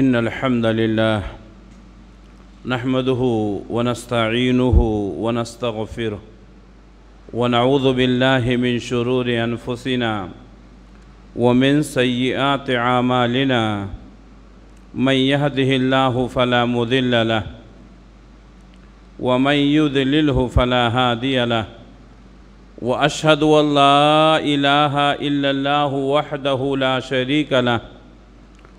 إن الحمد لله نحمده ونستعينه ونستغفره ونعوذ بالله من شرور أنفسنا ومن سيئات عمالنا من يهده الله فلا مذل له ومن يذلله فلا هادي له وأشهد أن لا إله إلا الله وحده لا شريك له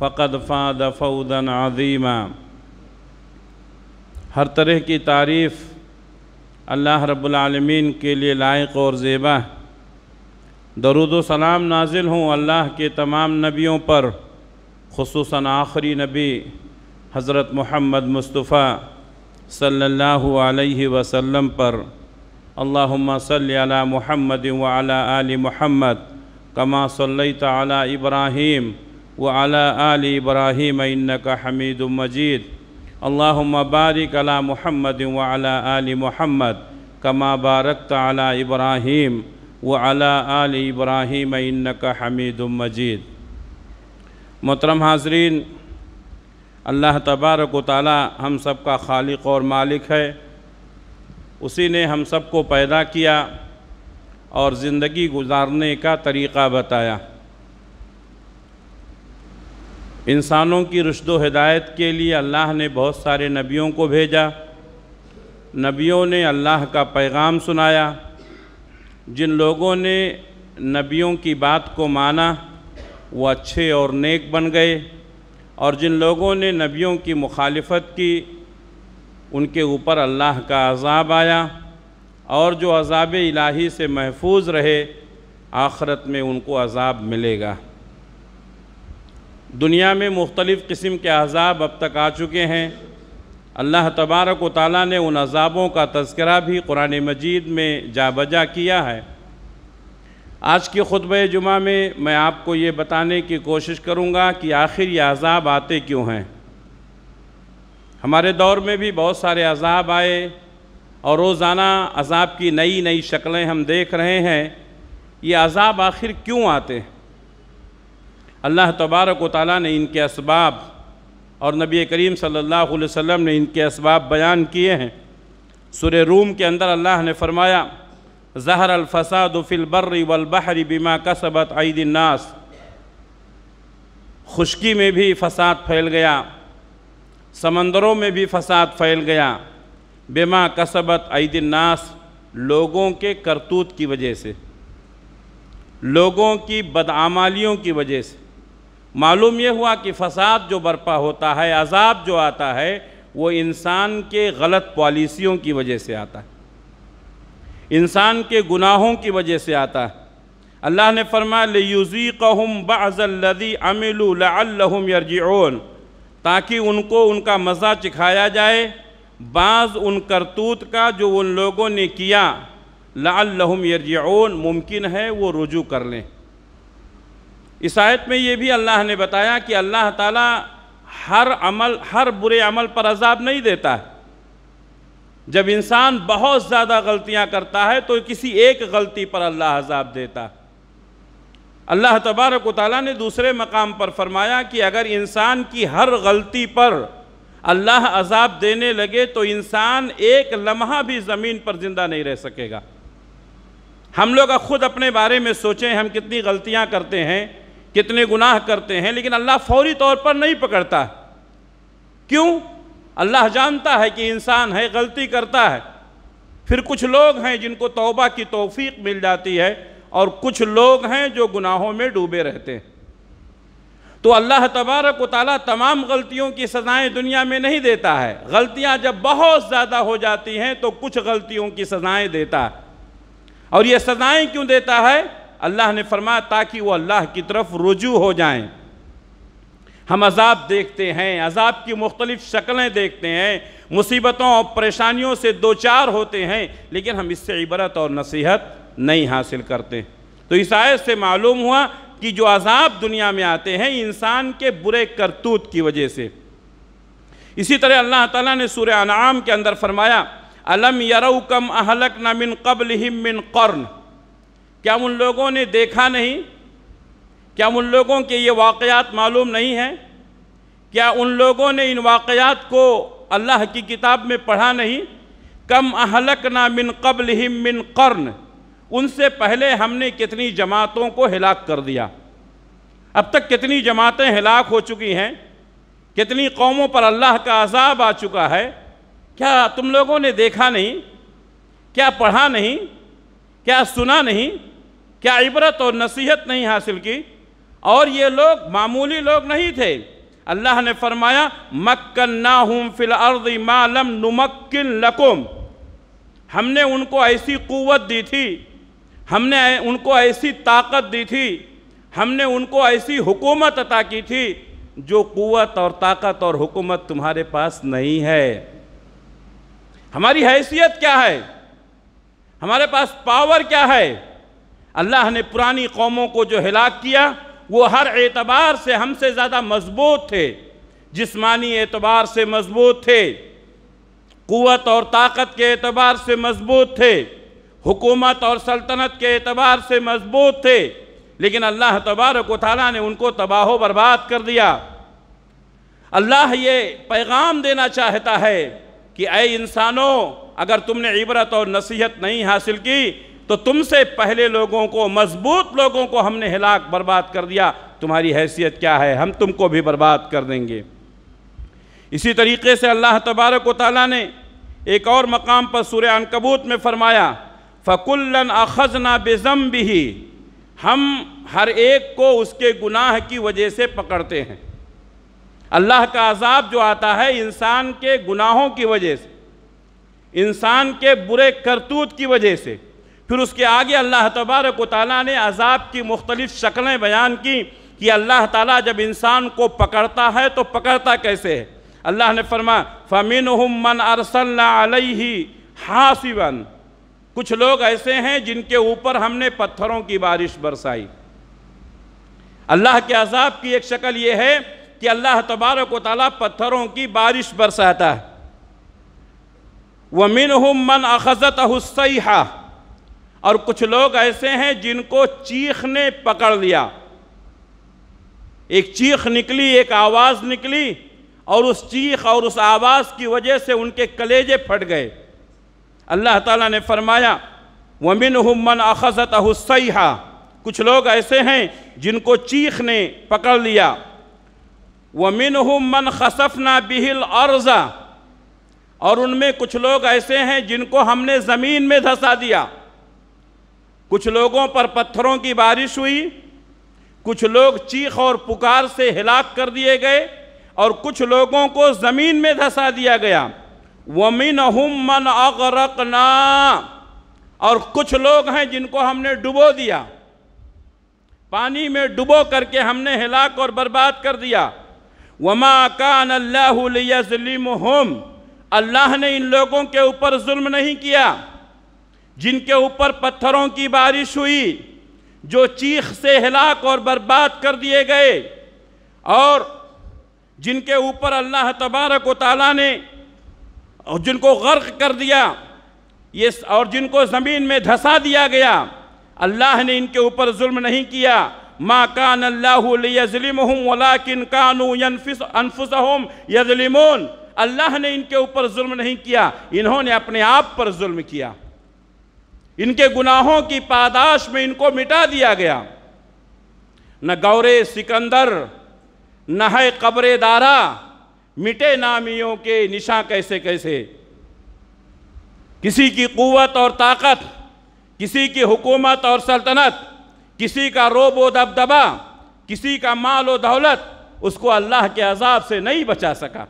फ़कद फ़ाद फ़ौदन अजीमा हर तरह की तारीफ़ अल्लाह रब्लमीन के लिए लायक और ज़ेबा दरुदोसलाम सलाम नाजिल हूँ अल्लाह के तमाम नबियों पर खसूस आखिरी नबी हज़रत मोहम्मद मुस्तफ़ा सल्लल्लाहु अलैहि वसल्लम पर अल्लाहुम्मा सल्ली अला मुहम्मद व अला आली कमा सल्लैत अला इब्राहीम वाला आल इब्राहिम इन्नका हमीद मजीद अल्लाहुम्मा बारिक अला मुहम्मद वाला आल मुहम्मद कमा बारकत अला इब्राहिम वाला आल इब्राहिम इन्नका हमीद मजीद मोहतरम हाजरीन अल्लाह तबारक ताली हम सब का खालिक और मालिक है उसी ने हम सब को पैदा किया और ज़िंदगी गुजारने का तरीक़ा बताया इंसानों की रुशद हदायत के लिए अल्लाह ने बहुत सारे नबियों को भेजा नबियों ने अल्लाह का पैगाम सुनाया जिन लोगों ने नबियों की बात को माना वो अच्छे और नेक बन गए और जिन लोगों ने नबियों की मुखालफत की उनके ऊपर अल्लाह का अजाब आया और जो अजाब इलाही से महफूज रहे आखरत में उनको अजाब मिलेगा दुनिया में मुख्तलिफ़ किस्म के अजाब अब तक आ चुके हैं अल्लाह तबारक वाली ने उन अजाबों का तस्करा भी कुरान मजीद में जा बजा किया है आज के ख़ुतब जुमा में मैं आपको ये बताने की कोशिश करूँगा कि आखिर ये अजाब आते क्यों हैं हमारे दौर में भी बहुत सारे अजाब आए और रोज़ाना अजाब की नई नई शक्लें हम देख रहे हैं ये अजाब आखिर क्यों आते हैं अल्लाह तबारक ताली ने इनके इसबाब और नबी करीम सल्लल्लाहु अलैहि वसल्लम ने इनके इसबाब बयान किए हैं सुर रूम के अंदर अल्लाह ने फरमाया ज़हर अलफसाद फ़िलबर्री वलबहरी बिमा कसबत आईदिनास खुशकी में भी फसाद फैल गया समंदरों में भी फसाद फैल गया बेमा कसबत आईदिनास लोगों के करतूत की वजह से लोगों की बदआमालियों की वजह से मालूम यह हुआ कि फसाद जो बर्पा होता है अजाब जो आता है वो इंसान के गलत पॉलिसियों की वजह से आता है इंसान के गुनाहों की वजह से आता है अल्लाह ने फरमाया यूज़ी कहम बाज़ल्लदी अमिलम यरजन ताकि उनको उनका मज़ा चिखाया जाए बाज़ उन करतूत का जो उन लोगों ने किया लाम यरजन मुमकिन है वो रुजू कर लें इस आयत में ये भी अल्लाह ने बताया कि अल्लाह ताला हर अमल हर बुरे अमल पर अजाब नहीं देता है जब इंसान बहुत ज़्यादा गलतियां करता है तो किसी एक गलती पर अल्लाह अजाब देता अल्लाह तबारक ताली ने दूसरे मकाम पर फरमाया कि अगर इंसान की हर गलती पर अल्लाह अजाब देने लगे तो इंसान एक लम्हा भी ज़मीन पर ज़िंदा नहीं रह सकेगा हम लोग खुद अपने बारे में सोचें हम कितनी गलतियां करते हैं कितने गुनाह करते हैं लेकिन अल्लाह फौरी तौर पर नहीं पकड़ता क्यों अल्लाह जानता है कि इंसान है गलती करता है फिर कुछ लोग हैं जिनको तौबा की तोफ़ी मिल जाती है और कुछ लोग हैं जो गुनाहों में डूबे रहते हैं तो अल्लाह तबारक वाली तमाम गलतियों की सज़ाएँ दुनिया में नहीं देता है गलतियाँ जब बहुत ज़्यादा हो जाती हैं तो कुछ गलतियों की सज़ाएँ देता है और ये सज़ाएँ क्यों देता है अल्लाह ने फरमाया ताकि वो अल्लाह की तरफ रुजू हो जाएं हम अजाब देखते हैं अजाब की मुख्तलिफ शक्लें देखते हैं मुसीबतों और परेशानियों से दो चार होते हैं लेकिन हम इससे इबरत और नसीहत नहीं हासिल करते तो इस आयत से मालूम हुआ कि जो अजाब दुनिया में आते हैं इंसान के बुरे करतूत की वजह से इसी तरह अल्लाह ताला ने सूर्य अनाम के अंदर फरमाया अलम यरऊ कम अहलक न मिन कबल मिन कर्ण क्या उन लोगों ने देखा नहीं क्या उन लोगों के ये वाकयात मालूम नहीं हैं क्या उन लोगों ने इन वाकयात को अल्लाह की किताब में पढ़ा नहीं कम अहलक ना मिन कबल हिम मिन कर्न उनसे पहले हमने कितनी जमातों को हिलाक कर दिया अब तक कितनी जमातें हिलाक हो चुकी हैं कितनी कौमों पर अल्लाह का अजाब आ चुका है क्या तुम लोगों ने देखा नहीं क्या पढ़ा नहीं क्या सुना नहीं क्या इबरत और नसीहत नहीं हासिल की और ये लोग मामूली लोग नहीं थे अल्लाह ने फरमाया मक्कन्ना हम फिल अर्द मालम नुमक्किन लकुम हमने उनको ऐसी क़वत दी थी हमने उनको ऐसी ताकत दी थी हमने उनको ऐसी हुकूमत अता की थी जो क़वत और ताकत और हुकूमत तुम्हारे पास नहीं है हमारी हैसियत क्या है हमारे पास पावर क्या है अल्लाह ने पुरानी कौमों को जो हिलाक किया वो हर एतबार से हमसे ज़्यादा मजबूत थे जिस्मानी एतबार से मजबूत थे क़वत और ताकत के एतबार से मजबूत थे हुकूमत और सल्तनत के एतबार से मजबूत थे लेकिन अल्लाह तबारक तारा ने उनको तबाह बर्बाद कर दिया अल्लाह ये पैगाम देना चाहता है कि अय इंसानों अगर तुमने इबरत और नसीहत नहीं हासिल की तो तुमसे पहले लोगों को मजबूत लोगों को हमने हिलाक बर्बाद कर दिया तुम्हारी हैसियत क्या है हम तुमको भी बर्बाद कर देंगे इसी तरीके से अल्लाह तबारक वाली ने एक और मकाम पर सूर अनकबूत में फरमाया फ़कुल्लन अखजना बेज़म भी हम हर एक को उसके गुनाह की वजह से पकड़ते हैं अल्लाह का अजाब जो आता है इंसान के गुनाहों की वजह से इंसान के बुरे करतूत की वजह से फिर उसके आगे अल्लाह तबारक ताली ने अजाब की मुख्तलिफ शक्लें बयान की कि अल्लाह ताला जब इंसान को पकड़ता है तो पकड़ता कैसे है अल्लाह ने फरमा फ़मिन मन ही हासिबन कुछ लोग ऐसे हैं जिनके ऊपर हमने पत्थरों की बारिश बरसाई अल्लाह के अजाब की एक शक्ल यह है कि अल्लाह तबारक ताली पत्थरों की बारिश बरसाता है वमिन मन अखजत हुसैहा और कुछ लोग ऐसे हैं जिनको चीख ने पकड़ लिया एक चीख निकली एक आवाज़ निकली और उस चीख और उस आवाज़ की वजह से उनके कलेजे फट गए अल्लाह ताला ने फरमाया वमिन हमन अखजत हुसैहा कुछ लोग ऐसे हैं जिनको चीख ने पकड़ लिया वमिन हमन खसफना बिहिल अर्ज़ा और उनमें कुछ लोग ऐसे हैं जिनको हमने ज़मीन में धंसा दिया कुछ लोगों पर पत्थरों की बारिश हुई कुछ लोग चीख और पुकार से हिलाक कर दिए गए और कुछ लोगों को ज़मीन में धंसा दिया गया वमिन हम मन अगरक और कुछ लोग हैं जिनको हमने डुबो दिया पानी में डुबो करके हमने हिलाक और बर्बाद कर दिया वमा कान हम अल्लाह ने इन लोगों के ऊपर जुल्म नहीं किया जिनके ऊपर पत्थरों की बारिश हुई जो चीख से हिलाक और बर्बाद कर दिए गए और जिनके ऊपर अल्लाह तबारक ताली ने और जिनको गर्क कर दिया ये और जिनको ज़मीन में धंसा दिया गया अल्लाह ने इनके ऊपर जुल्म नहीं किया माँ कान अल्लाजलिम वलाकिन कानू अनफुसहम यजलिमोन अल्लाह ने इनके ऊपर जुल्म नहीं किया इन्होंने अपने आप पर जुल्म किया इनके गुनाहों की पादाश में इनको मिटा दिया गया न गौरे सिकंदर न है कब्र दारा मिटे नामियों के निशा कैसे कैसे किसी की कुवत और ताकत किसी की हुकूमत और सल्तनत किसी का रोब व दबदबा किसी का माल व दौलत उसको अल्लाह के अजाब से नहीं बचा सका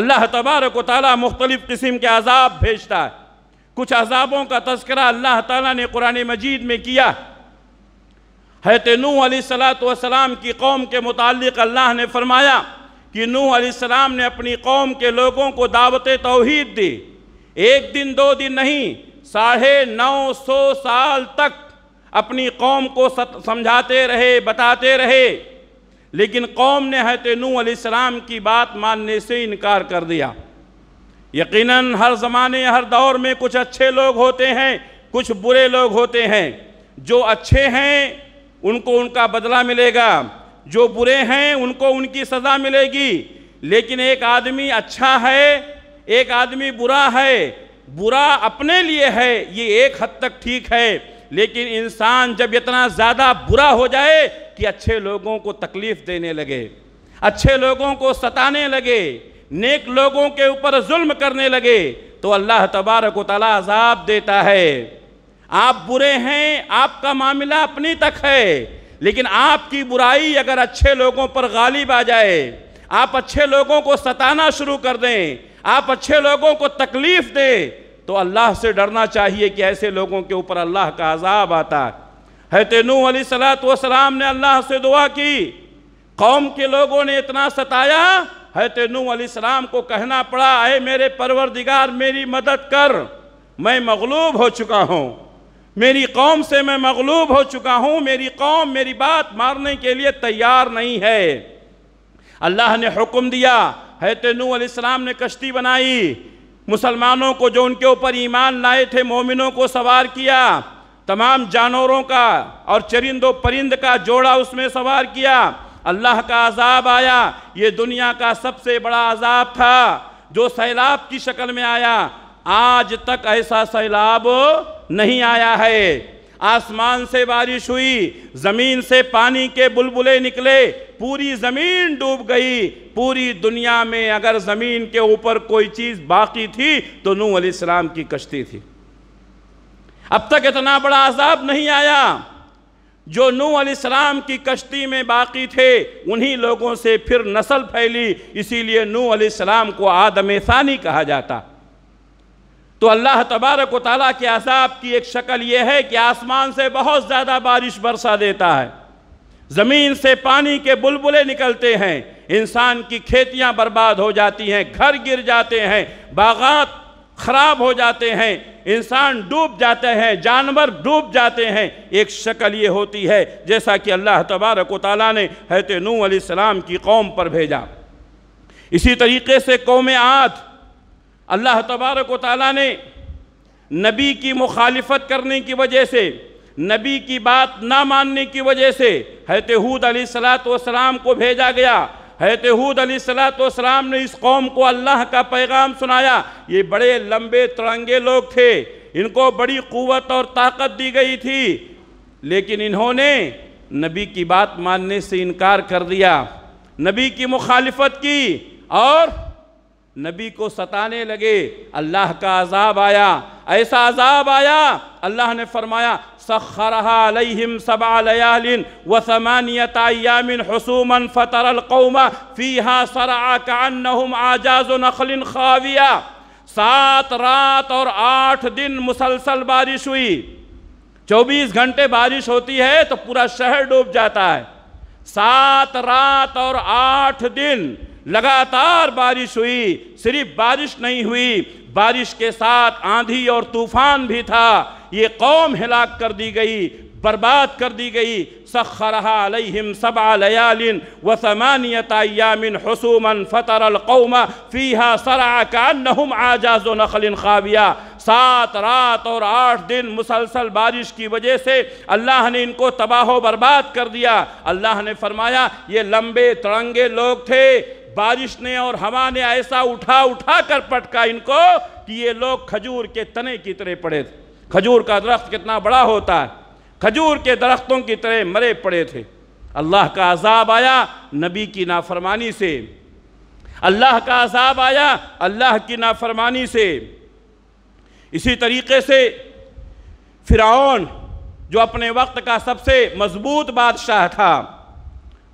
अल्लाह तबारक ताली मुख्तलिफ़ किस्म के अजाब भेजता है कुछ अजाबों का तस्करा अल्लाह ताला ने कुरान मजीद में किया हैत नूह सलाम की कौम के मुतालिक अल्लाह ने फरमाया कि नूह सलाम ने अपनी कौम के लोगों को दावत तोहद दी एक दिन दो दिन नहीं साढ़े नौ सौ साल तक अपनी कौम को समझाते रहे बताते रहे लेकिन कौम ने हैत नूह सलाम की बात मानने से इनकार कर दिया यकीनन हर ज़माने हर दौर में कुछ अच्छे लोग होते हैं कुछ बुरे लोग होते हैं जो अच्छे हैं उनको उनका बदला मिलेगा जो बुरे हैं उनको उनकी सज़ा मिलेगी लेकिन एक आदमी अच्छा है एक आदमी बुरा है बुरा अपने लिए है ये एक हद तक ठीक है लेकिन इंसान जब इतना ज़्यादा बुरा हो जाए कि अच्छे लोगों को तकलीफ़ देने लगे अच्छे लोगों को सताने लगे नेक लोगों के ऊपर जुल्म करने लगे तो अल्लाह तबारक ताली अजाब देता है आप बुरे हैं आपका मामला अपनी तक है लेकिन आपकी बुराई अगर अच्छे लोगों पर गालिब आ जाए आप अच्छे लोगों को सताना शुरू कर दें आप अच्छे लोगों को तकलीफ़ दें तो अल्लाह से डरना चाहिए कि ऐसे लोगों के ऊपर अल्लाह का अजाब आता है अली सलात वाम ने अल्लाह से दुआ की कौम के लोगों ने इतना सताया नू तो नूसम को कहना पड़ा अरे मेरे परवरदिगार मेरी मदद कर मैं मगलूब हो चुका हूँ मेरी कौम से मैं मगलूब हो चुका हूँ मेरी कौम मेरी बात मारने के लिए तैयार नहीं है अल्लाह ने हुक्म दिया नू तो नूसम ने कश्ती बनाई मुसलमानों को जो उनके ऊपर ईमान लाए थे मोमिनों को सवार किया तमाम जानवरों का और चरिंदो परिंद का जोड़ा उसमें सवार किया अल्लाह का अजाब आया ये दुनिया का सबसे बड़ा अजाब था जो सैलाब की शक्ल में आया आज तक ऐसा सैलाब नहीं आया है आसमान से बारिश हुई ज़मीन से पानी के बुलबुले निकले पूरी ज़मीन डूब गई पूरी दुनिया में अगर ज़मीन के ऊपर कोई चीज़ बाकी थी तो नूह सलाम की कश्ती थी अब तक इतना बड़ा अजाब नहीं आया जो नू सलाम की कश्ती में बाकी थे उन्हीं लोगों से फिर नस्ल फैली इसीलिए नू सलाम को आदम सानी कहा जाता तो अल्लाह तबारक ताली के आसाब की एक शक्ल यह है कि आसमान से बहुत ज़्यादा बारिश बरसा देता है ज़मीन से पानी के बुलबुले निकलते हैं इंसान की खेतियां बर्बाद हो जाती हैं घर गिर जाते हैं बागात खराब हो जाते हैं इंसान डूब जाते हैं जानवर डूब जाते हैं एक शक्ल ये होती है जैसा कि अल्लाह तबारक ताली ने हैत सलाम की कौम पर भेजा इसी तरीके से कौम आद अल्लाह तबारक ताली ने नबी की मुखालफत करने की वजह से नबी की बात ना मानने की वजह से हैत हूद सलात वसलाम को भेजा गया हैत हूद सलाम ने इस कौम को अल्लाह का पैगाम सुनाया ये बड़े लंबे तड़ंगे लोग थे इनको बड़ी क़वत और ताकत दी गई थी लेकिन इन्होंने नबी की बात मानने से इनकार कर दिया नबी की मुखालफत की और नबी को सताने लगे अल्लाह का अजाब आया ऐसा अजाब आया अल्लाह ने फरमाया सखरहा अलैहिम सबा लयालिन व समानियत अयामिन हसूमन फ़तर कौमा फ़ीहा सरा कानहुम आजाज नखलिन खाविया सात रात और आठ दिन मुसलसल बारिश हुई चौबीस घंटे बारिश होती है तो पूरा शहर डूब जाता है सात रात और आठ दिन लगातार बारिश हुई सिर्फ बारिश नहीं हुई बारिश के साथ आंधी और तूफान भी था ये कौम हिलाक कर दी गई बर्बाद कर दी गई सखरहाम सबालयालिन व समानियतायामिन हसूमन अलकौम फ़ीहा सरा का नहुम आजाज नखलिन खाविया सात रात और आठ दिन मुसलसल बारिश की वजह से अल्लाह ने इनको तबाह बर्बाद कर दिया अल्लाह ने फरमाया ये लंबे तड़ंगे लोग थे बारिश ने और हवा ने ऐसा उठा उठा कर पटका इनको कि ये लोग खजूर के तने की तरह पड़े थे खजूर का दरख्त कितना बड़ा होता है खजूर के दरख्तों की तरह मरे पड़े थे अल्लाह का अजाब आया नबी की नाफरमानी से अल्लाह का अजाब आया अल्लाह की नाफरमानी से इसी तरीके से फिरौन जो अपने वक्त का सबसे मजबूत बादशाह था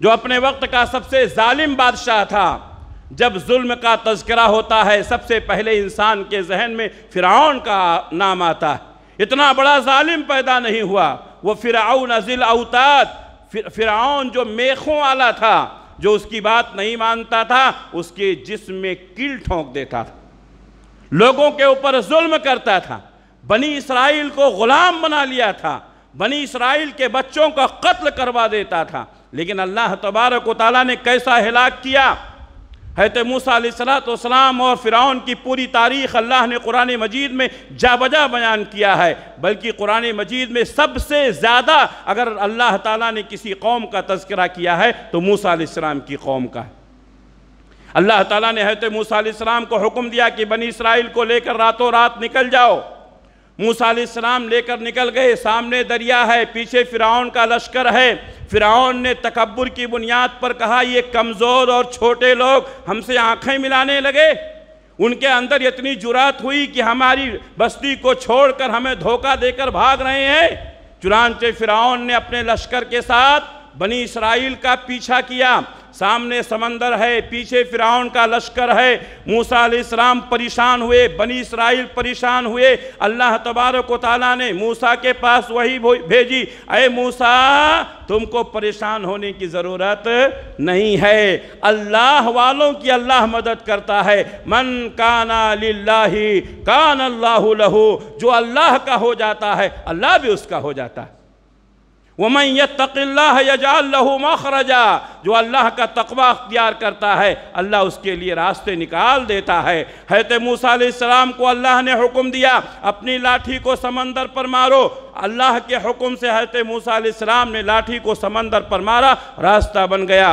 जो अपने वक्त का सबसे ालिम बादशाह था जब जुल्म का तस्करा होता है सबसे पहले इंसान के जहन में फिराउन का नाम आता है इतना बड़ा ालिम पैदा नहीं हुआ वो फिराउन अजिल अवताद फिराउन जो मेखों वाला था जो उसकी बात नहीं मानता था उसके जिस्म में किल ठोंक देता था लोगों के ऊपर जुल्म करता था बनी इसराइल को ग़ुलाम बना लिया था बनी इसराइल के बच्चों का कत्ल करवा देता था लेकिन अल्लाह तबारक ताली ने कैसा हिलाक किया हैत मूसलाम और फ़िरौन की पूरी तारीख अल्लाह ने कुरान मजीद में जा बजा बयान किया है बल्कि कुरान मजीद में सबसे ज़्यादा अगर अल्लाह ताला ने किसी कौम का तस्करा किया है तो मूसम की कौम का है अल्लाह ताला ने हैत मूसम को हुक्म दिया कि बनी इसराइल को लेकर रातों रात निकल जाओ मूसम लेकर निकल गए सामने दरिया है पीछे फ़िरौन का लश्कर है फिरौन ने तकबर की बुनियाद पर कहा ये कमज़ोर और छोटे लोग हमसे आंखें मिलाने लगे उनके अंदर इतनी जुरात हुई कि हमारी बस्ती को छोड़कर हमें धोखा देकर भाग रहे हैं चुनानचे फिरौन ने अपने लश्कर के साथ बनी इसराइल का पीछा किया सामने समंदर है पीछे फिराउन का लश्कर है मूसा इस्लाम परेशान हुए बनी इसराइल परेशान हुए अल्लाह तबारक ताला ने मूसा के पास वही भेजी अय मूसा तुमको परेशान होने की ज़रूरत नहीं है अल्लाह वालों की अल्लाह मदद करता है मन काना लाही कान अल्लाह लहू जो अल्लाह का हो जाता है अल्लाह भी उसका हो जाता है वमन यजालहू मखरजा जो अल्लाह का तकवा अख्तियार करता है अल्लाह उसके लिए रास्ते निकाल देता है हैत मूसम को अल्लाह ने हुक्म दिया अपनी लाठी को समंदर पर मारो अल्लाह के हुक्म से हैत मूसम ने लाठी को समंदर पर मारा रास्ता बन गया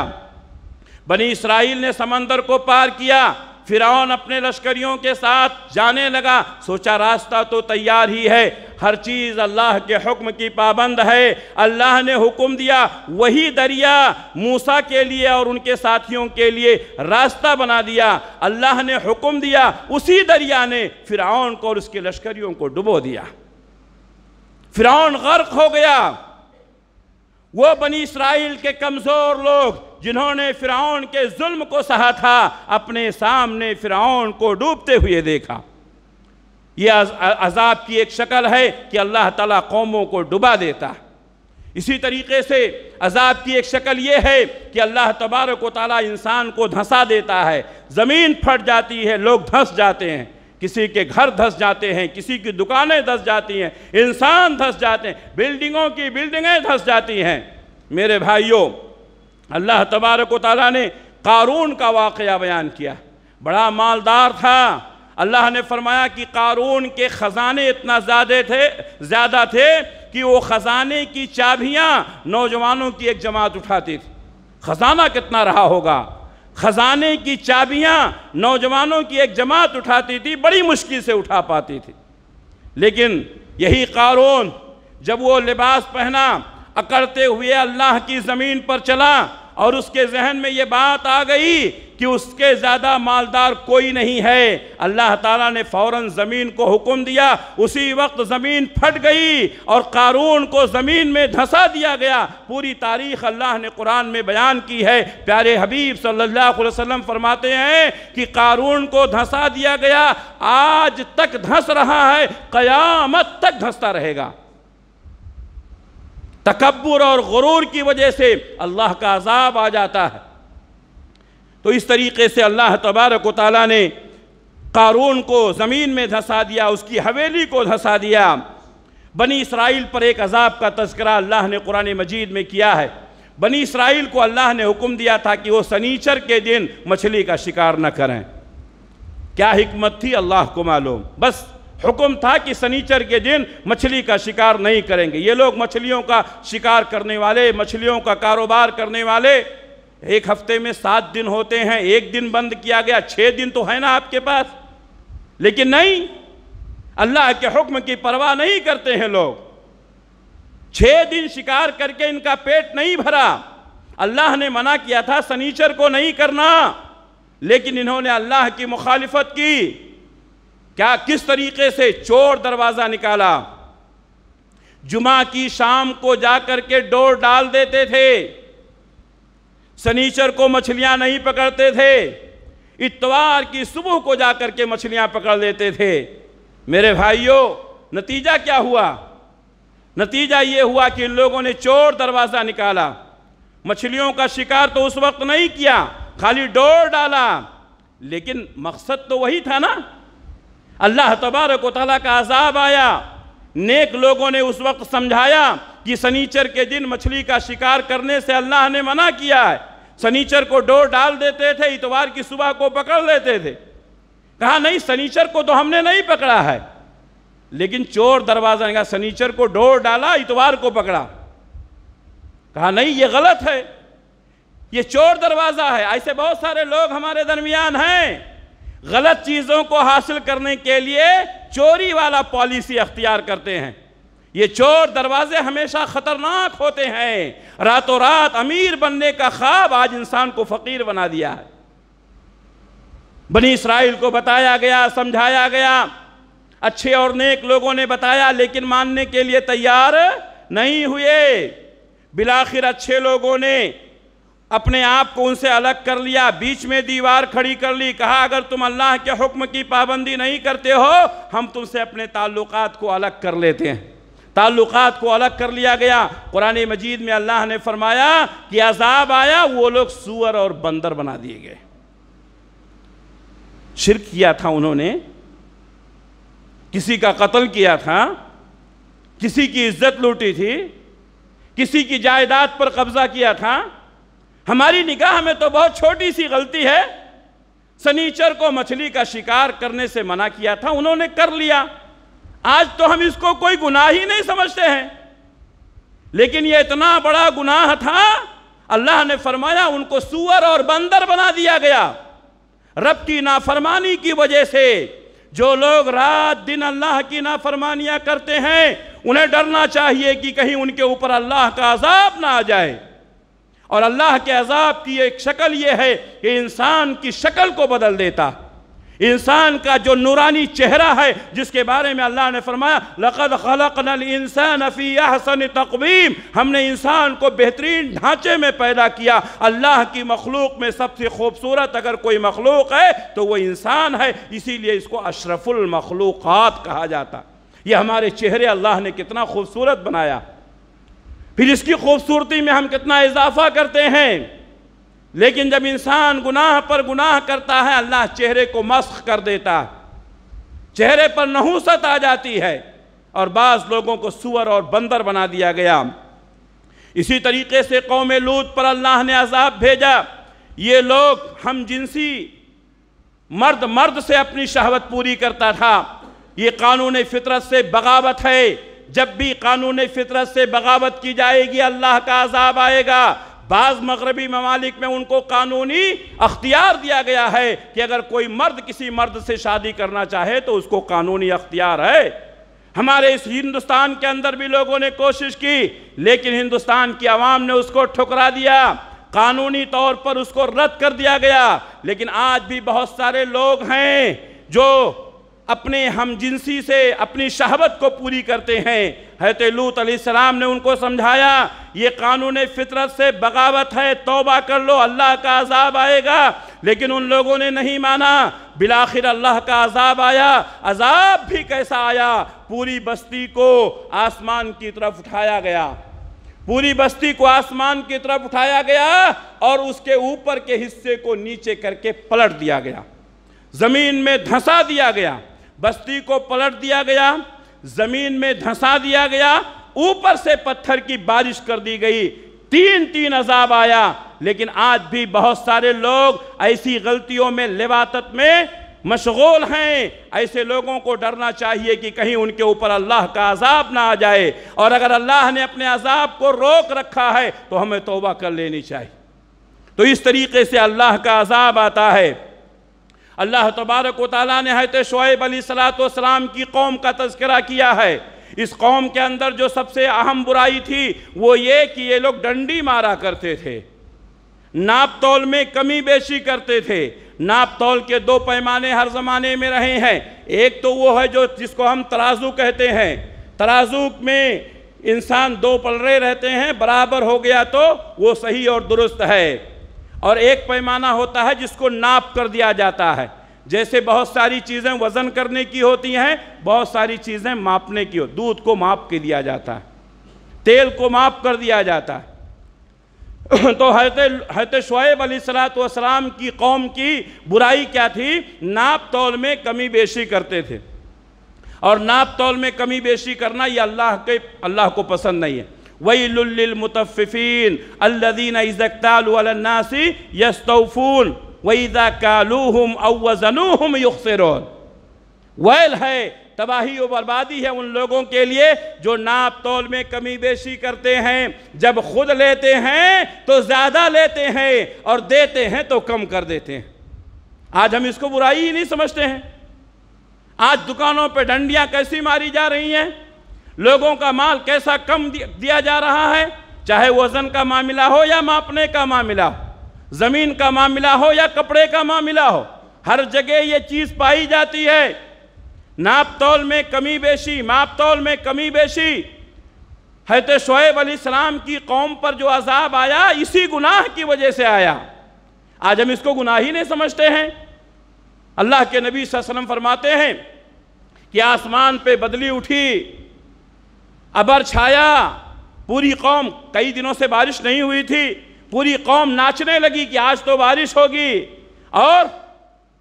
बनी इसराइल ने समंदर को पार किया फिरौन अपने लश्करियों के साथ जाने लगा सोचा रास्ता तो तैयार ही है हर चीज़ अल्लाह के हुक्म की पाबंद है अल्लाह ने हुक्म दिया वही दरिया मूसा के लिए और उनके साथियों के लिए रास्ता बना दिया अल्लाह ने हुक्म दिया उसी दरिया ने फिरौन को और उसके लश्करियों को डुबो दिया फिरौन गर्क हो गया वो बनी इसराइल के कमज़ोर लोग जिन्होंने फिराउन के जुल्म को सहा था अपने सामने फिराउन को डूबते हुए देखा ये अजाब की एक शक्ल है कि अल्लाह ताला कौमों को डुबा देता है इसी तरीके से अजाब की एक शक्ल ये है कि अल्लाह तबारक ताली इंसान को धंसा देता है ज़मीन फट जाती है लोग धंस जाते हैं किसी के घर धस जाते हैं किसी की दुकानें धस जाती हैं इंसान धस जाते हैं बिल्डिंगों की बिल्डिंगें धस जाती हैं मेरे भाइयों अल्लाह तबारक ताली ने कारून का वाक़ बयान किया बड़ा मालदार था अल्लाह ने फरमाया कि कारून के ख़जाने इतना ज़्यादा थे ज़्यादा थे कि वो ख़जाने की चाबियाँ नौजवानों की एक जमात उठाती थी ख़जाना कितना रहा होगा खजाने की चाबियां नौजवानों की एक जमात उठाती थी बड़ी मुश्किल से उठा पाती थी लेकिन यही कारून जब वो लिबास पहना अकड़ते हुए अल्लाह की ज़मीन पर चला और उसके जहन में ये बात आ गई कि उसके ज़्यादा मालदार कोई नहीं है अल्लाह ताला ने फौरन ज़मीन को हुक्म दिया उसी वक्त ज़मीन फट गई और कारून को ज़मीन में धंसा दिया गया पूरी तारीख अल्लाह ने कुरान में बयान की है प्यारे हबीब सल्लल्लाहु अलैहि वसल्लम फरमाते हैं कि कारून को धंसा दिया गया आज तक धंस रहा है क़यामत तक धंसता रहेगा तकबर और गुरूर की वजह से अल्लाह का अजाब आ जाता है तो इस तरीके से अल्लाह तबारक ताली ने कारून को ज़मीन में धंसा दिया उसकी हवेली को धंसा दिया बनी इसराइल पर एक अजाब का तस्करा अल्लाह ने कुरान मजीद में किया है बनी इसराइल को अल्लाह ने हुक्म दिया था कि वो सनीचर के दिन मछली का शिकार न करें क्या हमत थी अल्लाह को मालूम बस हुक्म था कि सनीचर के दिन मछली का शिकार नहीं करेंगे ये लोग मछलियों का शिकार करने वाले मछलियों का कारोबार करने वाले एक हफ्ते में सात दिन होते हैं एक दिन बंद किया गया छः दिन तो है ना आपके पास लेकिन नहीं अल्लाह के हुक्म की परवाह नहीं करते हैं लोग छः दिन शिकार करके इनका पेट नहीं भरा अल्लाह ने मना किया था सनीचर को नहीं करना लेकिन इन्होंने अल्लाह की मुखालिफत की क्या किस तरीके से चोर दरवाज़ा निकाला जुमा की शाम को जा के डोर डाल देते थे शनीचर को मछलियां नहीं पकड़ते थे इतवार की सुबह को जाकर के मछलियां पकड़ लेते थे मेरे भाइयों नतीजा क्या हुआ नतीजा ये हुआ कि इन लोगों ने चोर दरवाज़ा निकाला मछलियों का शिकार तो उस वक्त नहीं किया खाली डोर डाला लेकिन मकसद तो वही था ना अल्लाह तबारक वाली का अजाब आया नेक लोगों ने उस वक्त समझाया कि सनीचर के दिन मछली का शिकार करने से अल्लाह ने मना किया है सनीचर को डोर डाल देते थे इतवार की सुबह को पकड़ लेते थे कहा नहीं सनीचर को तो हमने नहीं पकड़ा है लेकिन चोर दरवाजा ने कहा सनीचर को डोर डाला इतवार को पकड़ा कहा नहीं ये गलत है ये चोर दरवाज़ा है ऐसे बहुत सारे लोग हमारे दरमियान हैं गलत चीज़ों को हासिल करने के लिए चोरी वाला पॉलिसी अख्तियार करते हैं ये चोर दरवाजे हमेशा खतरनाक होते हैं रातों रात अमीर बनने का ख्वाब आज इंसान को फकीर बना दिया है बनी इसराइल को बताया गया समझाया गया अच्छे और नेक लोगों ने बताया लेकिन मानने के लिए तैयार नहीं हुए बिलाखिर अच्छे लोगों ने अपने आप को उनसे अलग कर लिया बीच में दीवार खड़ी कर ली कहा अगर तुम अल्लाह के हुक्म की पाबंदी नहीं करते हो हम तुमसे अपने ताल्लुकात को अलग कर लेते हैं ताल्लुकात को अलग कर लिया गया कुरान मजीद में अल्लाह ने फरमाया कि अजाब आया वो लोग सुअर और बंदर बना दिए गए शिर किया था उन्होंने किसी का कत्ल किया था किसी की इज्जत लूटी थी किसी की जायदाद पर कब्जा किया था हमारी निगाह में तो बहुत छोटी सी गलती है सनीचर को मछली का शिकार करने से मना किया था उन्होंने कर लिया आज तो हम इसको कोई गुनाह ही नहीं समझते हैं लेकिन यह इतना बड़ा गुनाह था अल्लाह ने फरमाया उनको सुअर और बंदर बना दिया गया रब की नाफरमानी की वजह से जो लोग रात दिन अल्लाह की नाफरमानियां करते हैं उन्हें डरना चाहिए कि कहीं उनके ऊपर अल्लाह का अजाब ना आ जाए और अल्लाह के अजाब की एक शक्ल यह है कि इंसान की शक्ल को बदल देता है इंसान का जो नूरानी चेहरा है जिसके बारे में अल्लाह ने फरमाया लक़द खलक नल इंसान अफ़ी हसन तकवीम हमने इंसान को बेहतरीन ढांचे में पैदा किया अल्लाह की मखलूक में सबसे खूबसूरत अगर कोई मखलूक है तो वह इंसान है इसीलिए इसको अशरफुल मखलूक़ात कहा जाता ये हमारे चेहरे अल्लाह ने कितना खूबसूरत बनाया फिर इसकी खूबसूरती में हम कितना इजाफा करते हैं लेकिन जब इंसान गुनाह पर गुनाह करता है अल्लाह चेहरे को मस्ख कर देता है चेहरे पर नहुसत आ जाती है और बाज़ लोगों को सुअर और बंदर बना दिया गया इसी तरीके से कौम लूत पर अल्लाह ने अजाब भेजा ये लोग हम जिनसी मर्द मर्द से अपनी शहावत पूरी करता था ये कानून फितरत से बगावत है जब भी कानून फितरत से बगावत की जाएगी अल्लाह का अजाब आएगा बाज़ मगरबी ममालिक में उनको कानूनी अख्तियार दिया गया है कि अगर कोई मर्द किसी मर्द से शादी करना चाहे तो उसको कानूनी अख्तियार है हमारे इस हिंदुस्तान के अंदर भी लोगों ने कोशिश की लेकिन हिंदुस्तान की आवाम ने उसको ठुकरा दिया कानूनी तौर पर उसको रद्द कर दिया गया लेकिन आज भी बहुत सारे लोग हैं जो अपने हम जिनसी से अपनी शहबत को पूरी करते हैं हैत लूत सलाम ने उनको समझाया ये कानून फितरत से बगावत है तोबा कर लो अल्लाह का अजाब आएगा लेकिन उन लोगों ने नहीं माना बिलाखिर अल्लाह का अजाब आया अजाब भी कैसा आया पूरी बस्ती को आसमान की तरफ उठाया गया पूरी बस्ती को आसमान की तरफ उठाया गया और उसके ऊपर के हिस्से को नीचे करके पलट दिया गया ज़मीन में धंसा दिया गया बस्ती को पलट दिया गया जमीन में धंसा दिया गया ऊपर से पत्थर की बारिश कर दी गई तीन तीन अजाब आया लेकिन आज भी बहुत सारे लोग ऐसी गलतियों में लेवातत में मशगोल हैं ऐसे लोगों को डरना चाहिए कि कहीं उनके ऊपर अल्लाह का अजाब ना आ जाए और अगर अल्लाह ने अपने अजाब को रोक रखा है तो हमें तोबा कर लेनी चाहिए तो इस तरीके से अल्लाह का अजाब आता है अल्लाह तबारक वाली ने हत शुब सलाम की कौम का तस्करा किया है इस कौम के अंदर जो सबसे अहम बुराई थी वो ये कि ये लोग डंडी मारा करते थे नाप तौल में कमी बेशी करते थे नाप तौल के दो पैमाने हर ज़माने में रहे हैं एक तो वो है जो जिसको हम तराजू कहते हैं तराजू में इंसान दो पलड़े रहते हैं बराबर हो गया तो वो सही और दुरुस्त है और एक पैमाना होता है जिसको नाप कर दिया जाता है जैसे बहुत सारी चीज़ें वज़न करने की होती हैं बहुत सारी चीज़ें मापने की हो दूध को माप के दिया जाता है तेल को माप कर दिया जाता है तो हरत हरत शुएब अलीसलातम की कौम की बुराई क्या थी नाप तौल में कमी बेशी करते थे और नाप तौल में कमी बेशी करना यह अल्लाह के अल्लाह को पसंद नहीं है वईलमतफ़ीन अल्लादीन इज़तालनासी यस्तफ़ून वईदा कालूहम अवज़नूहम युखसरन वैल है तबाही और बर्बादी है उन लोगों के लिए जो नाप तोल में कमी बेशी करते हैं जब खुद लेते हैं तो ज़्यादा लेते हैं और देते हैं तो कम कर देते हैं आज हम इसको बुराई ही नहीं समझते हैं आज दुकानों पर डंडियाँ कैसी मारी जा रही हैं लोगों का माल कैसा कम दिया जा रहा है चाहे वजन का मामला हो या मापने का मामला हो ज़मीन का मामला हो या कपड़े का मामला हो हर जगह ये चीज़ पाई जाती है नाप तौल में कमी बेशी माप तौल में कमी बेशी है तो शोएब सलाम की कौम पर जो अजाब आया इसी गुनाह की वजह से आया आज हम इसको गुनाह ही नहीं समझते हैं अल्लाह के नबी वसल्लम फरमाते हैं कि आसमान पे बदली उठी अबर छाया पूरी कौम कई दिनों से बारिश नहीं हुई थी पूरी कौम नाचने लगी कि आज तो बारिश होगी और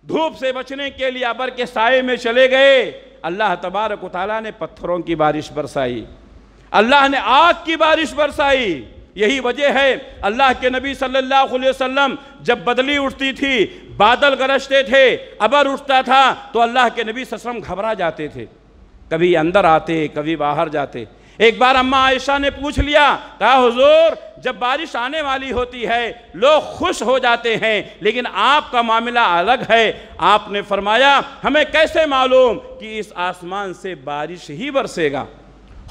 धूप से बचने के लिए अबर के साय में चले गए अल्लाह तबारक तला ने पत्थरों की बारिश बरसाई अल्लाह ने आग की बारिश बरसाई यही वजह है अल्लाह के नबी सल्लल्लाहु अलैहि वसल्लम जब बदली उठती थी बादल गरजते थे अबर उठता था तो अल्लाह के नबी ससम घबरा जाते थे कभी अंदर आते कभी बाहर जाते एक बार अम्मा आयशा ने पूछ लिया कहा हुजूर जब बारिश आने वाली होती है लोग खुश हो जाते हैं लेकिन आपका मामला अलग है आपने फरमाया हमें कैसे मालूम कि इस आसमान से बारिश ही बरसेगा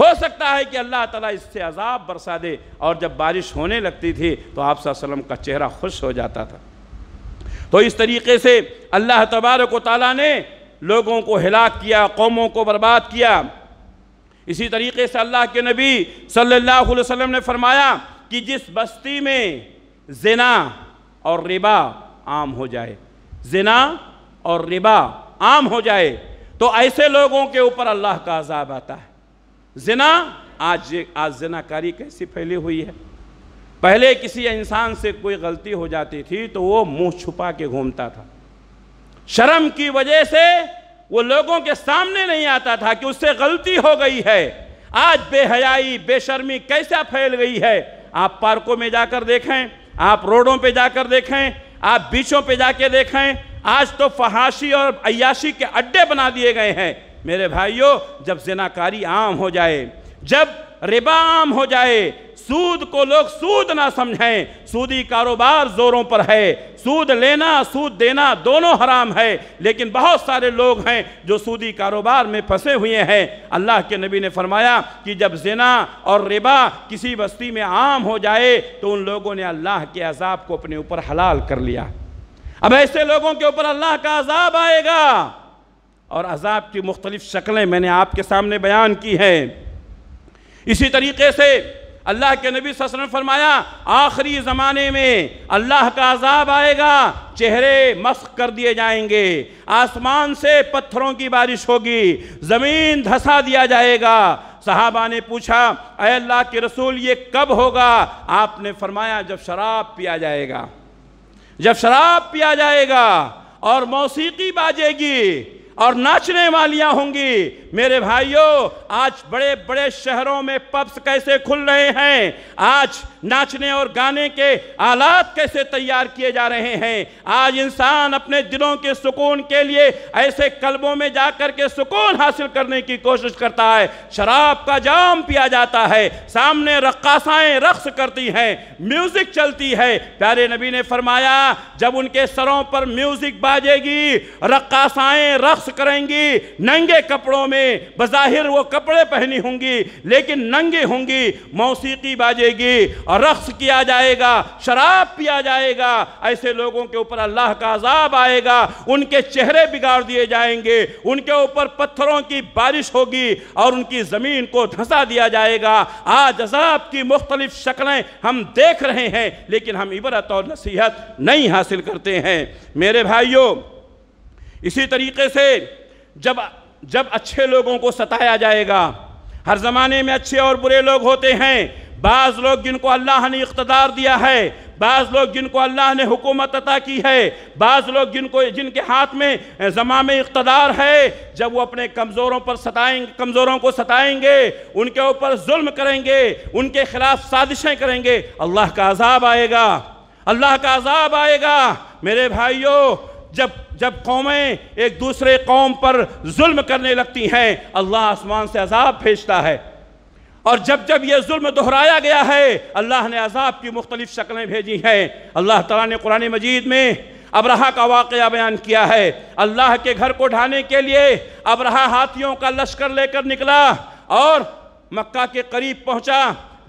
हो सकता है कि अल्लाह ताला इससे अजाब बरसा दे और जब बारिश होने लगती थी तो आप का चेहरा खुश हो जाता था तो इस तरीके से अल्लाह तबारक ताली ने लोगों को हिला किया कौमों को बर्बाद किया इसी तरीके से अल्लाह के नबी सल्लल्लाहु अलैहि वसल्लम ने फरमाया कि जिस बस्ती में जना और रिबा आम हो जाए जना और रिबा आम हो जाए तो ऐसे लोगों के ऊपर अल्लाह का अजाब आता है जना आज आज जनाकारी कैसी फैली हुई है पहले किसी इंसान से कोई गलती हो जाती थी तो वो मुंह छुपा के घूमता था शर्म की वजह से वो लोगों के सामने नहीं आता था कि उससे गलती हो गई है आज बेहयाई बेशर्मी कैसा फैल गई है आप पार्कों में जाकर देखें आप रोडों पे जाकर देखें आप बीचों पे जाके देखें आज तो फहाशी और अयाशी के अड्डे बना दिए गए हैं मेरे भाइयों जब जिनाकारी आम हो जाए जब रिबा आम हो जाए सूद को लोग सूद ना समझें सूदी कारोबार जोरों पर है सूद लेना सूद देना दोनों हराम है लेकिन बहुत सारे लोग हैं जो सूदी कारोबार में फंसे हुए हैं अल्लाह के नबी ने फरमाया कि जब जना और रिबा किसी बस्ती में आम हो जाए तो उन लोगों ने अल्लाह के अजाब को अपने ऊपर हलाल कर लिया अब ऐसे लोगों के ऊपर अल्लाह का अजाब आएगा और अजाब की मुख्तलिफ शक्लें मैंने आपके सामने बयान की हैं इसी तरीके से अल्लाह के नबी वसल्लम फरमाया आखिरी ज़माने में अल्लाह का अजाब आएगा चेहरे मस्क कर दिए जाएंगे आसमान से पत्थरों की बारिश होगी ज़मीन धसा दिया जाएगा साहबा ने पूछा अय अल्लाह के रसूल ये कब होगा आपने फरमाया जब शराब पिया जाएगा जब शराब पिया जाएगा और मौसीकी बाजेगी और नाचने वालियां होंगी मेरे भाइयों आज बड़े बड़े शहरों में पब्स कैसे खुल रहे हैं आज नाचने और गाने के आलात कैसे तैयार किए जा रहे हैं आज इंसान अपने दिलों के सुकून के लिए ऐसे कलबों में जाकर के सुकून हासिल करने की कोशिश करता है शराब का जाम पिया जाता है सामने रक्काशाएँ रक्स करती हैं म्यूज़िक चलती है प्यारे नबी ने फरमाया जब उनके सरों पर म्यूज़िक बाजेगी रक्काशाएँ रक्स बर्दाश्त करेंगी नंगे कपड़ों में बज़ाहिर वो कपड़े पहनी होंगी लेकिन नंगे होंगी मौसीकी बाजेगी और रक्स किया जाएगा शराब पिया जाएगा ऐसे लोगों के ऊपर अल्लाह का अजाब आएगा उनके चेहरे बिगाड़ दिए जाएंगे उनके ऊपर पत्थरों की बारिश होगी और उनकी ज़मीन को धंसा दिया जाएगा आज अजाब की मुख्तलिफ शक्लें हम देख रहे हैं लेकिन हम इबरत और नसीहत नहीं हासिल करते हैं मेरे भाइयों इसी तरीके से जब जब अच्छे लोगों को सताया जाएगा हर ज़माने में अच्छे और बुरे लोग होते हैं बाज़ लोग जिनको अल्लाह ने इकतदार दिया है बाज़ लोग जिनको अल्लाह ने हुकूमत अता की है बाज़ लोग जिनको जिनके हाथ में जमा में इकतदार है जब वो अपने कमज़ोरों पर सताएंगे कमज़ोरों को सताएंगे उनके ऊपर जुल्म करेंगे उनके खिलाफ साजिशें करेंगे अल्लाह का अजाब आएगा अल्लाह का अजाब आएगा मेरे भाइयों जब जब कौमें एक दूसरे कौम पर जुल्म करने लगती हैं अल्लाह आसमान से अजाब भेजता है और जब जब यह जुल्म दोहराया गया है अल्लाह ने अजाब की मुख्तलिफ शक्लें भेजी हैं अल्लाह तला ने कुरान मजीद में अब्रहा का वाक़ बयान किया है अल्लाह के घर को ढाने के लिए अब्रहा हाथियों का लश्कर लेकर निकला और मक्का के करीब पहुंचा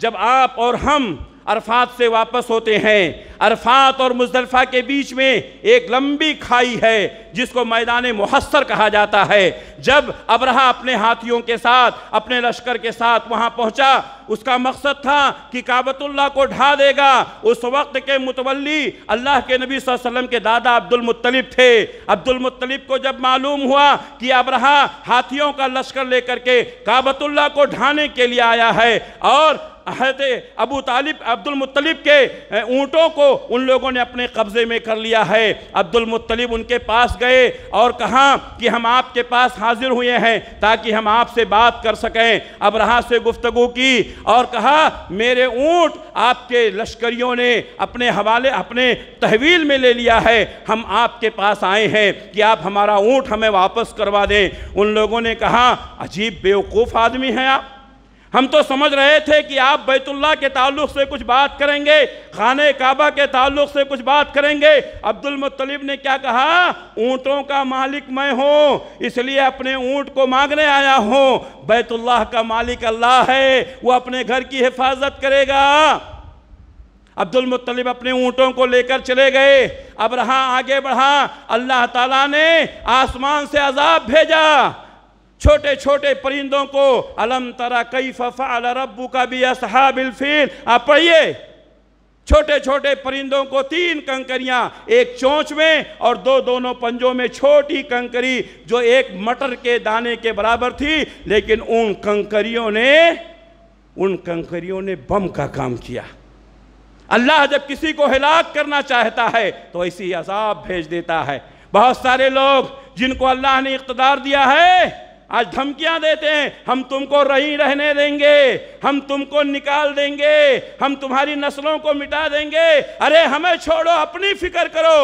जब आप और हम अरफात से वापस होते हैं अरफात और मुजलफा के बीच में एक लंबी खाई है जिसको मैदान महसर कहा जाता है जब अब्रहा अपने हाथियों के साथ अपने लश्कर के साथ वहाँ पहुँचा उसका मकसद था कि काबतुल्ला को ढा देगा उस वक्त के मुतवली अल्लाह के नबी वसल्लम के दादा अब्दुलमतलब थे अब्दुलमतलब को जब मालूम हुआ कि अब्रहा हाथियों का लश्कर लेकर के काबतुल्ला को ढाने के लिए आया है और हजरत अबू तालिब अब्दुलमतलब के ऊँटों को उन लोगों ने अपने कब्ज़े में कर लिया है अब्दुलमतलब उनके पास गए और कहा कि हम आपके पास हाजिर हुए हैं ताकि हम आपसे बात कर सकें अबरहा से गुफ्तु की और कहा मेरे ऊँट आपके लश्करियों ने अपने हवाले अपने तहवील में ले लिया है हम आपके पास आए हैं कि आप हमारा ऊँट हमें वापस करवा दें उन लोगों ने कहा अजीब बेवकूफ़ आदमी हैं आप हम तो समझ रहे थे कि आप बैतुल्ला के ताल्लुक से कुछ बात करेंगे खान काबा के ताल्लुक से कुछ बात करेंगे अब्दुल मुत्तलिब ने क्या कहा ऊँटों का मालिक मैं हूँ इसलिए अपने ऊँट को मांगने आया हूँ बैतुल्लाह का मालिक अल्लाह है वो अपने घर की हिफाजत करेगा अब्दुल मुत्तलिब अपने ऊँटों को लेकर चले गए अब रहा आगे बढ़ा अल्लाह ताला ने आसमान से अजाब भेजा छोटे छोटे परिंदों को अलम तरा कई फ़फ़ा रबू का भी फील आप पढ़िए छोटे छोटे परिंदों को तीन कंकरियां एक चोंच में और दो दोनों पंजों में छोटी कंकरी जो एक मटर के दाने के बराबर थी लेकिन उन कंकरियों ने उन कंकरियों ने बम का काम किया अल्लाह जब किसी को हिलाक करना चाहता है तो ऐसी अजाब भेज देता है बहुत सारे लोग जिनको अल्लाह ने इकतदार दिया है आज धमकियां देते हैं हम तुमको रही रहने देंगे हम तुमको निकाल देंगे हम तुम्हारी नस्लों को मिटा देंगे अरे हमें छोड़ो अपनी फिक्र करो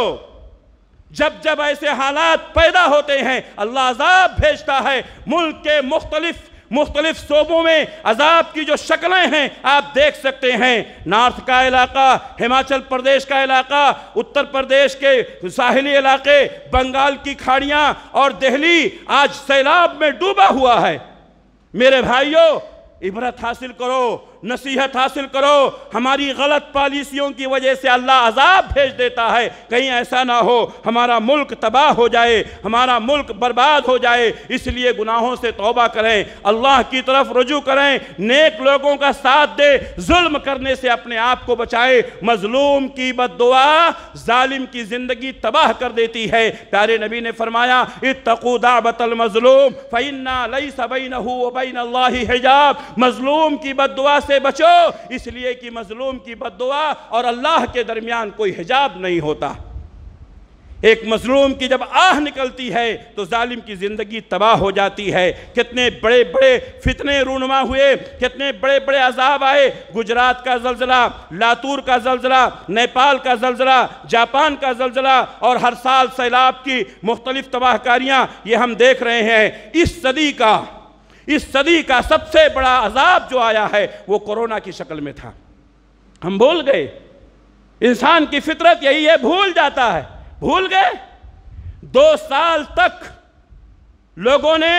जब जब ऐसे हालात पैदा होते हैं अल्लाह अजाब भेजता है मुल्क के मुख्तलिफ मुख्तलिफ शोबों में अजाब की जो शक्लें हैं आप देख सकते हैं नार्थ का इलाका हिमाचल प्रदेश का इलाका उत्तर प्रदेश के साहली इलाके बंगाल की खाड़ियाँ और दिल्ली आज सैलाब में डूबा हुआ है मेरे भाइयों इबरत हासिल करो नसीहत हासिल करो हमारी गलत पॉलिसियों की वजह से अल्लाह अजाब भेज देता है कहीं ऐसा ना हो हमारा मुल्क तबाह हो जाए हमारा मुल्क बर्बाद हो जाए इसलिए गुनाहों से तोबा करें अल्लाह की तरफ रुजू करें नेक लोगों का साथ दे जुल्म करने से अपने आप को बचाए मजलूम की बदुआ जालिम की ज़िंदगी तबाह कर देती है प्यारे नबी ने फरमाया इतकूदा बतल मजलूम फैन्ना लई सबई बैन हिजाब मजलूम की बदुआ से से बचो इसलिए कि मजलूम की बददुआ और अल्लाह के दरमियान कोई हिजाब नहीं होता एक मजलूम की जब आह निकलती है तो जालिम की ज़िंदगी तबाह हो जाती है कितने बड़े बड़े फितने रूनमा हुए कितने बड़े बड़े अजाब आए गुजरात का जलजिला लातूर का जलजिला नेपाल का जलजिला जापान का जलजिला और हर साल सैलाब की मुख्तलिफ तबाहकारियाँ ये हम देख रहे हैं इस सदी का इस सदी का सबसे बड़ा अजाब जो आया है वो कोरोना की शक्ल में था हम भूल गए इंसान की फितरत यही है भूल जाता है भूल गए दो साल तक लोगों ने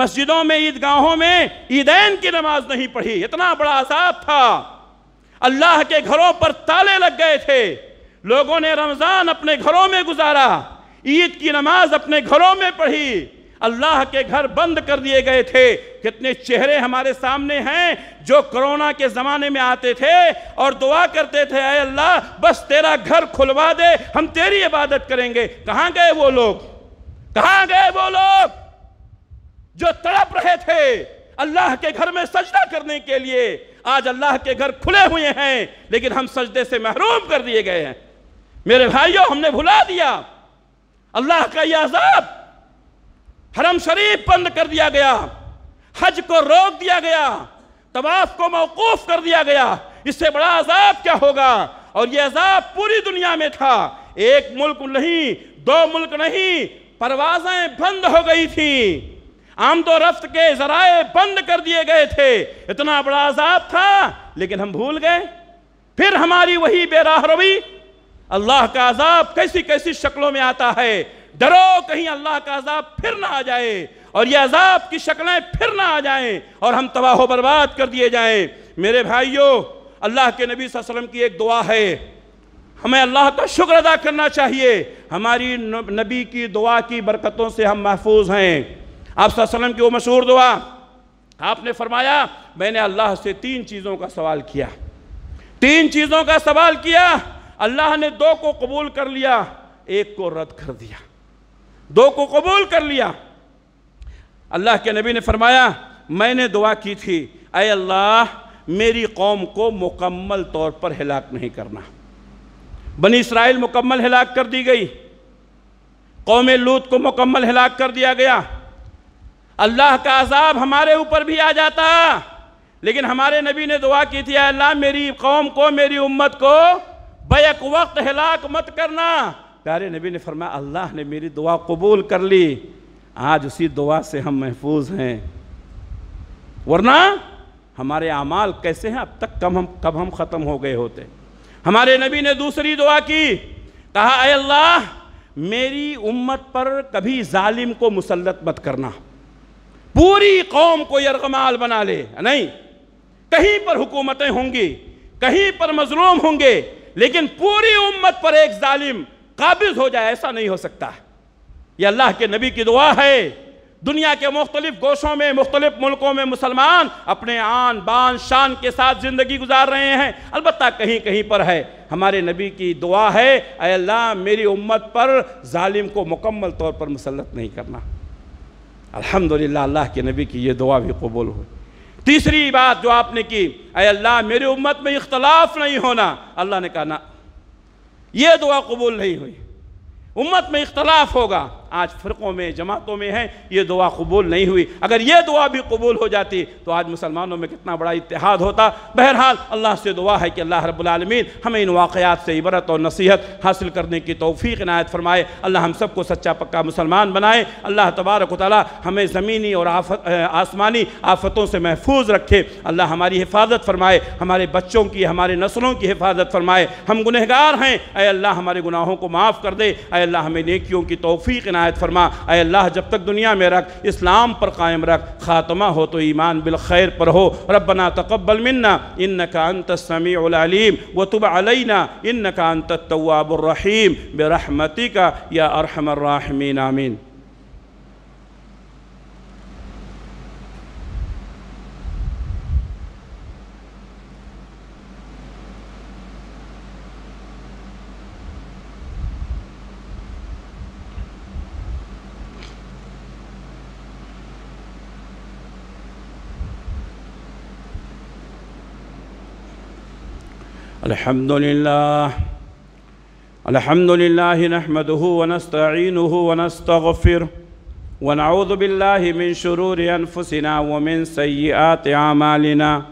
मस्जिदों में ईदगाहों में ईदैन की नमाज नहीं पढ़ी इतना बड़ा अजाब था अल्लाह के घरों पर ताले लग गए थे लोगों ने रमज़ान अपने घरों में गुजारा ईद की नमाज अपने घरों में पढ़ी अल्लाह के घर बंद कर दिए गए थे कितने चेहरे हमारे सामने हैं जो कोरोना के ज़माने में आते थे और दुआ करते थे अरे अल्लाह बस तेरा घर खुलवा दे हम तेरी इबादत करेंगे कहाँ गए वो लोग कहाँ गए वो लोग जो तड़प रहे थे अल्लाह के घर में सजदा करने के लिए आज अल्लाह के घर खुले हुए हैं लेकिन हम सजदे से महरूम कर दिए गए हैं मेरे भाइयों हमने भुला दिया अल्लाह का यह अजाब हरम शरीफ बंद कर दिया गया हज को रोक दिया गया तवाफ को मौकूफ कर दिया गया इससे बड़ा अजाब क्या होगा और यह अजाब पूरी दुनिया में था एक मुल्क नहीं दो मुल्क नहीं परवाजें बंद हो गई थी आमदो रफ्त के जराए बंद कर दिए गए थे इतना बड़ा अजाब था लेकिन हम भूल गए फिर हमारी वही बेराह रवि अल्लाह का अजाब कैसी कैसी शक्लों में आता है डरो कहीं अल्लाह का अजाब फिर ना आ जाए और ये अजाब की शक्लें फिर ना आ जाएं और हम तबाह बर्बाद कर दिए जाएं मेरे भाइयों अल्लाह के नबी वसल्लम की एक दुआ है हमें अल्लाह का शुक्र अदा करना चाहिए हमारी नबी की दुआ की बरकतों से हम महफूज हैं आप सल्लम की वो मशहूर दुआ आपने फरमाया मैंने अल्लाह से तीन चीज़ों का सवाल किया तीन चीज़ों का सवाल किया अल्लाह ने दो को कबूल कर लिया एक को रद्द कर दिया दो को कबूल कर लिया अल्लाह के नबी ने फरमाया मैंने दुआ की थी अय अल्लाह मेरी कौम को मुकम्मल तौर पर हिलाक नहीं करना बनी इसराइल मुकम्मल हिलाक कर दी गई कौम लूत को मुकम्मल हिलाक कर दिया गया अल्लाह का अजाब हमारे ऊपर भी आ जाता लेकिन हमारे नबी ने दुआ की थी अल्लाह मेरी कौम को मेरी उम्मत को बैक वक्त हिलाक मत करना प्यारे नबी ने फरमाया अल्लाह ने मेरी दुआ कबूल कर ली आज उसी दुआ से हम महफूज हैं वरना हमारे अमाल कैसे हैं अब तक कम हम कब हम ख़त्म हो गए होते हमारे नबी ने दूसरी दुआ की कहा अय अल्लाह मेरी उम्मत पर कभी जालिम को मुसलत मत करना पूरी कौम को यरगमाल बना ले नहीं कहीं पर हुकूमतें होंगी कहीं पर मजलूम होंगे लेकिन पूरी उम्मत पर एक जालिम काबिज हो जाए ऐसा नहीं हो सकता ये अल्लाह के नबी की दुआ है दुनिया के मुख्तलिफ गोशों में मुख्तलिफ मुल्कों में मुसलमान अपने आन बान शान के साथ ज़िंदगी गुजार रहे हैं अलबत् कहीं कहीं पर है हमारे नबी की दुआ है अल्लाह मेरी उम्मत पर ालिम को मुकम्मल तौर पर मुसलत नहीं करना अल्हम्दुलिल्लाह अल्लाह के नबी की ये दुआ भी कबूल हो तीसरी बात जो आपने की अल्लाह मेरी उम्मत में इख्तलाफ नहीं होना अल्लाह ने कहा ना ये दुआ कबूल नहीं हुई उम्मत में इख्तलाफ होगा आज फ़िरक़ों में जमातों में हैं ये दुआ कबूल नहीं हुई अगर ये दुआ भी कबूल हो जाती तो आज मुसलमानों में कितना बड़ा इतिहाद होता बहरहाल अल्लाह से दुआ है कि अल्लाह रबालमीन हमें इन वाक़ात से इबरत और नसीहत हासिल करने की तोफ़ी इनायत फरमाए अल्लाह हम सबको सच्चा पक्का मुसलमान बनाए अल्लाह तबारक ताली हमें ज़मीनी और आफत आसमानी आफतों से महफूज रखे अल्लाह हमारी हिफाजत फरमाए हमारे बच्चों की हमारे नस्लों की हिफाजत फरमाए हम गुनहगार हैं अल्लाह हमारे गुनाहों को माफ़ कर दे अल्लाह हमें नेकियों की तोफ़ी इनायत इनायत फरमा अल्लाह जब तक दुनिया में रख इस्लाम पर कायम रख ख़ात्मा हो तो ईमान बिलखैर पर हो रबना तकबल मन्ना इन नकानत समीम तुब अलना इन नकानत तवाबरहीम बेरहमती का या राहमीन आमीन الحمد لله الحمد لله نحمده ونستعينه ونستغفره ونعوذ بالله من شرور أنفسنا ومن سيئات أعمالنا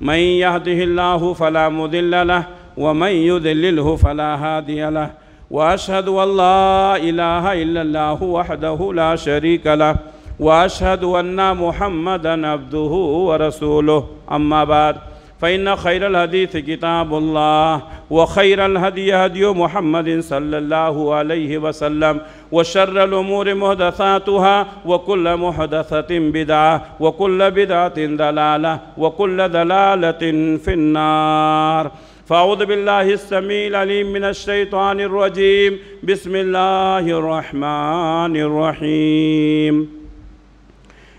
من يهده الله فلا مضل له ومن يذلله فلا هادي له وأشهد أن لا إله إلا الله وحده لا شريك له وأشهد أن محمدا عبده ورسوله أما بعد فإن خير الحديث كتاب الله وخير الهدي هدي محمد صلى الله عليه وسلم وشر الأمور محدثاتها وكل محدثة بدعة وكل بدعة دلالة وكل دلالة في النار فأعوذ بالله السميع العليم من الشيطان الرجيم بسم الله الرحمن الرحيم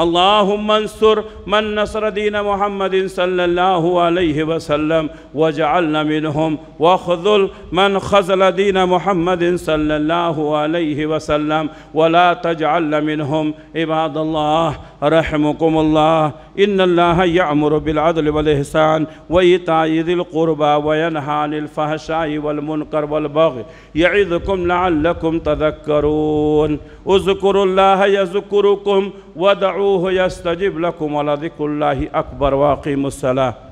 اللهم انصر من نصر دين محمد صلى الله عليه وسلم واجعلنا منهم واخذل من خذل دين محمد صلى الله عليه وسلم ولا تجعلنا منهم عباد الله رحمكم الله إن الله يأمر بالعدل والإحسان وإيتاء ذي القربى وينهى عن الفحشاء والمنكر والبغي يعظكم لعلكم تذكرون اذكروا الله يذكركم ودعوا فادعوه يستجب لكم ولذكر الله أكبر وأقيموا الصلاة